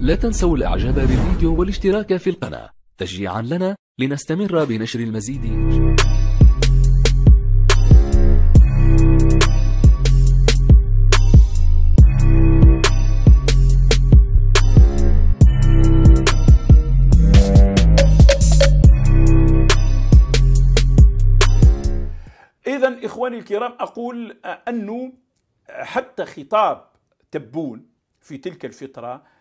لا تنسوا الإعجاب بالفيديو والاشتراك في القناة تشجيعا لنا لنستمر بنشر المزيد إذا إخواني الكرام أقول أنه حتى خطاب تبون في تلك الفترة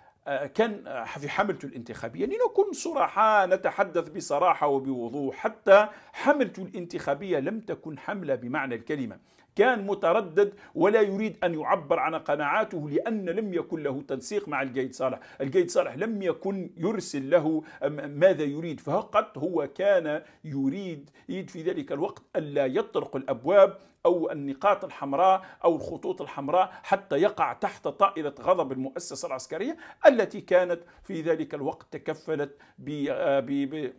كان في حملته الانتخابية لنكن صرحاء نتحدث بصراحة وبوضوح حتى حملته الانتخابية لم تكن حملة بمعنى الكلمة كان متردد ولا يريد أن يعبر عن قناعاته لأن لم يكن له تنسيق مع الجيد صالح الجيد صالح لم يكن يرسل له ماذا يريد فقط هو كان يريد في ذلك الوقت ألا يطرق الأبواب أو النقاط الحمراء أو الخطوط الحمراء حتى يقع تحت طائلة غضب المؤسسة العسكرية التي كانت في ذلك الوقت تكفلت ب آه،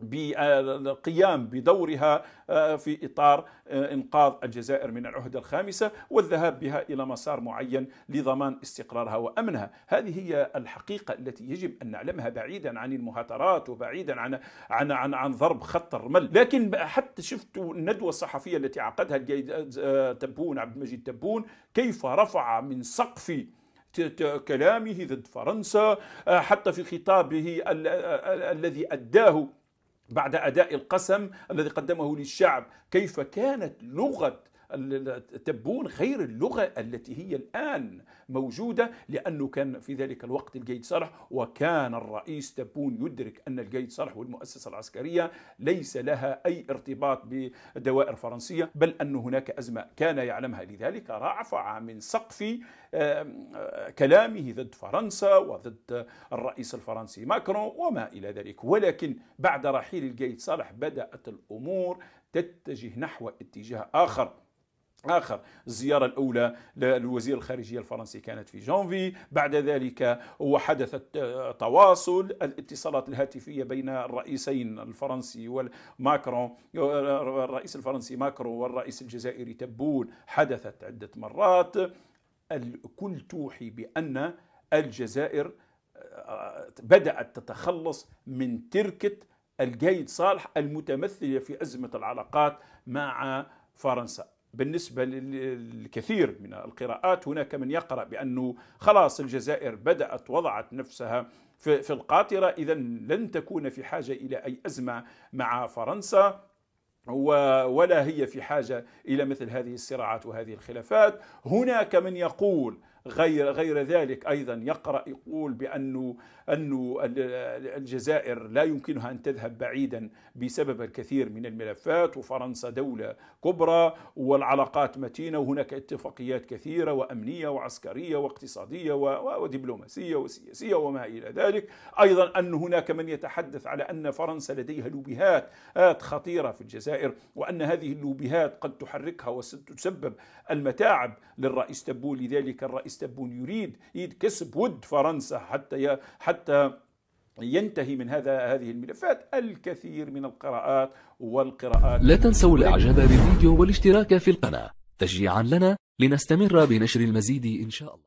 بالقيام بدورها آه، في اطار آه، انقاذ الجزائر من العهده الخامسه والذهاب بها الى مسار معين لضمان استقرارها وامنها، هذه هي الحقيقه التي يجب ان نعلمها بعيدا عن المهاترات وبعيدا عن عن عن, عن ضرب خط الرمل، لكن حتى شفت الندوه الصحفيه التي عقدها آه، تبون عبد المجيد تبون كيف رفع من سقف كلامه ضد فرنسا حتى في خطابه الذي اداه بعد أداء القسم الذي قدمه للشعب كيف كانت لغة تبون غير اللغة التي هي الآن موجودة لأنه كان في ذلك الوقت الجيد صالح وكان الرئيس تبون يدرك أن الجيد صالح والمؤسسة العسكرية ليس لها أي ارتباط بدوائر فرنسية بل أن هناك أزمة كان يعلمها لذلك رفع من سقف كلامه ضد فرنسا وضد الرئيس الفرنسي ماكرون وما إلى ذلك ولكن بعد رحيل الجيد صالح بدأت الأمور تتجه نحو اتجاه آخر آخر الزيارة الأولى للوزير الخارجية الفرنسي كانت في جانفي بعد ذلك وحدث تواصل الاتصالات الهاتفية بين الرئيسين الفرنسي والماكرون الرئيس الفرنسي ماكرون والرئيس الجزائري تبون حدثت عدة مرات الكل توحي بأن الجزائر آه، بدأت تتخلص من تركة الجيد صالح المتمثلة في أزمة العلاقات مع فرنسا بالنسبة للكثير من القراءات هناك من يقرأ بأنه خلاص الجزائر بدأت وضعت نفسها في القاطرة إذا لن تكون في حاجة إلى أي أزمة مع فرنسا ولا هي في حاجة إلى مثل هذه الصراعات وهذه الخلافات هناك من يقول غير غير ذلك ايضا يقرا يقول بانه انه الجزائر لا يمكنها ان تذهب بعيدا بسبب الكثير من الملفات وفرنسا دوله كبرى والعلاقات متينه وهناك اتفاقيات كثيره وامنيه وعسكريه واقتصاديه ودبلوماسيه وسياسيه وما الى ذلك ايضا ان هناك من يتحدث على ان فرنسا لديها لوبيهات خطيره في الجزائر وان هذه اللوبيهات قد تحركها وتسبب المتاعب للرئيس تبو لذلك الرئيس اسطنبول يريد يكسب ود فرنسا حتى ي... حتى ينتهي من هذا هذه الملفات الكثير من القراءات والقراءات لا تنسوا الاعجاب بالفيديو والاشتراك في القناة تشجيعا لنا لنستمر بنشر المزيد ان شاء الله